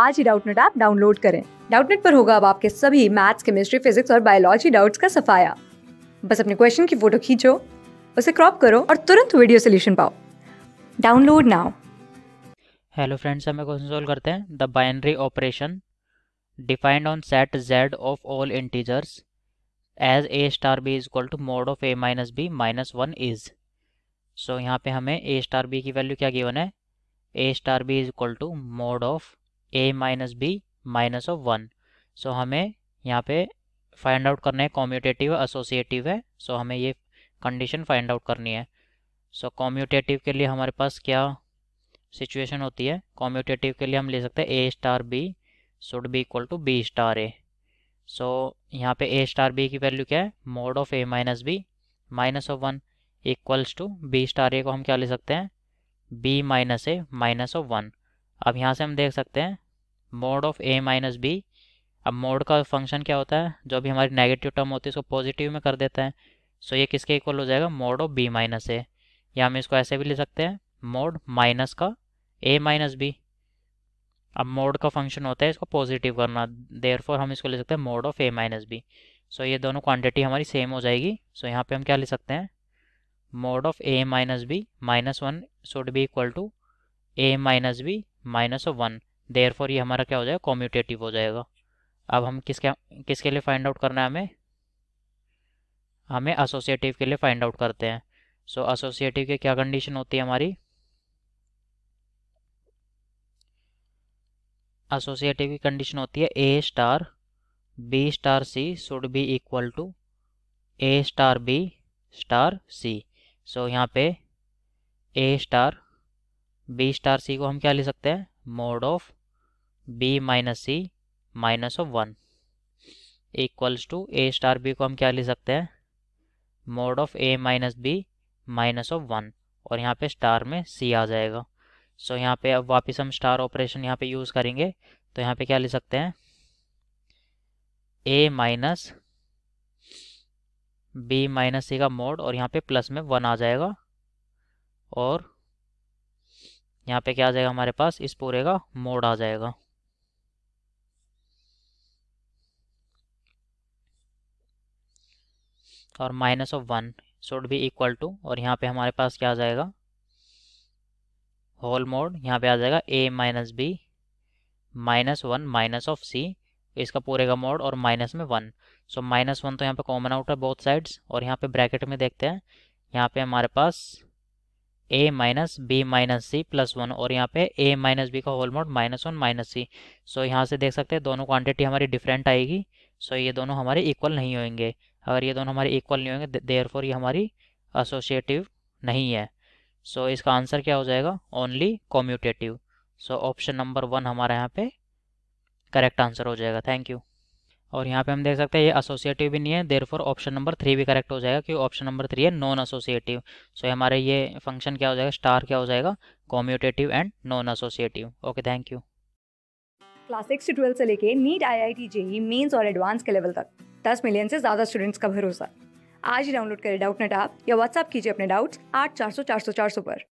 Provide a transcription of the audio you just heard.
आज ही Doubtnut app download करें डाउटनेट पर होगा अब आपके सभी मैथ्स केमिस्ट्री फिजिक्स और बायोलॉजी डाउट्स का सफाया बस अपने क्वेश्चन की फोटो खींचो उसे क्रॉप करो और तुरंत वीडियो सोल्यूशन पाओ डाउनलोड नाउ हेलो फ्रेंड्स हमें क्वेश्चन सॉल्व करते हैं the binary operation defined on set Z of all integers as A star B is equal to mod of A minus B minus one is so यहाँ पे हमें A star B की value क्या given है A star B is equal to mod of A minus B minus of one so हमें यहाँ पे find out करना है कॉम्यूटेटिव एसोसिएटिव है सो so हमें ये कंडीशन फाइंड आउट करनी है सो so, कॉम्यूटेटिव के लिए हमारे पास क्या सिचुएशन होती है कॉम्यूटेटिव के लिए हम ले सकते हैं A star B should be equal to B star A so यहाँ पे ए स्टार बी की वैल्यू क्या है mod of A minus B minus of one equals to B star A को हम क्या ले सकते हैं B minus A minus of one अब यहाँ से हम देख सकते हैं mod of A minus B अब मोड का फंक्शन क्या होता है जो भी हमारी नेगेटिव टर्म होती है इसको पॉजिटिव में कर देता है सो ये किसके इक्वल हो जाएगा mod of B minus A या हम इसको ऐसे भी ले सकते हैं मोड माइनस का ए माइनस बी अब मोड का फंक्शन होता है इसको पॉजिटिव करना देर हम इसको ले सकते हैं mod of A minus B so ये दोनों क्वांटिटी हमारी सेम हो जाएगी सो so यहाँ पे हम क्या ले सकते हैं mod of A minus B minus one should be equal to A minus B minus of one therefore ये हमारा क्या हो जाएगा कॉम्यूटेटिव हो जाएगा अब हम किसके किसके लिए फाइंड आउट करना है हमें हमें एसोसिएटिव के लिए फाइंड आउट करते हैं सो एसोसिएटिव की क्या कंडीशन होती है हमारी एसोसिएटिव की कंडीशन होती है A star B star C should be equal to A star B star C so यहाँ पे A star B star C को हम क्या ले सकते हैं mod of B minus C minus of one equals to A star B को हम क्या ले सकते हैं mod of A minus B minus of one और यहाँ पे स्टार में सी आ जाएगा सो so, यहाँ पे अब वापस हम स्टार ऑपरेशन यहाँ पे यूज़ करेंगे तो यहाँ पे क्या ले सकते हैं A minus B minus C का मोड और यहाँ पे प्लस में वन आ जाएगा और यहाँ पे क्या आ जाएगा हमारे पास इस पूरे का मोड आ जाएगा और minus of one should be equal to और यहाँ पे हमारे पास क्या आ जाएगा होल मोड यहाँ पे आ जाएगा A minus B minus one minus of C इसका पूरे का मोड और माइनस में वन सो माइनस वन तो यहाँ पे कॉमन आउट है बोथ साइड्स और यहाँ पे ब्रैकेट में देखते हैं यहाँ पे हमारे पास A minus B minus C plus one और यहाँ पे ए माइनस बी का whole mod minus one minus C so यहाँ से देख सकते हैं दोनों क्वांटिटी हमारी डिफरेंट आएगी सो so, ये दोनों हमारे इक्वल नहीं होंगे अगर ये दोनों हमारे इक्वल नहीं होंगे देयर फॉर ये हमारी एसोशिएटिव नहीं है सो so, इसका आंसर क्या हो जाएगा only commutative so option number one हमारे यहाँ पे करेक्ट आंसर हो जाएगा थैंक यू और यहाँ पे हम देख सकते हैं ये एसोसिएटिव भी नहीं है therefore option number three भी करेक्ट हो जाएगा क्योंकि ऑप्शन नंबर थ्री है नॉन एसोसिएटिव सो हमारे ये फंक्शन क्या हो जाएगा स्टार क्या हो जाएगा commutative and non associative okay thank you class six से ट्वेल्थ से लेके NEET I I T JEE mains और एडवांस के लेवल तक दस मिलियन से ज़्यादा स्टूडेंट्स का भरोसा आज ही डाउनलोड करें डाउट नेट आप या व्हाट्सअप कीजिए अपने डाउट्स आठ चार सौ चार सौ चार सौ पर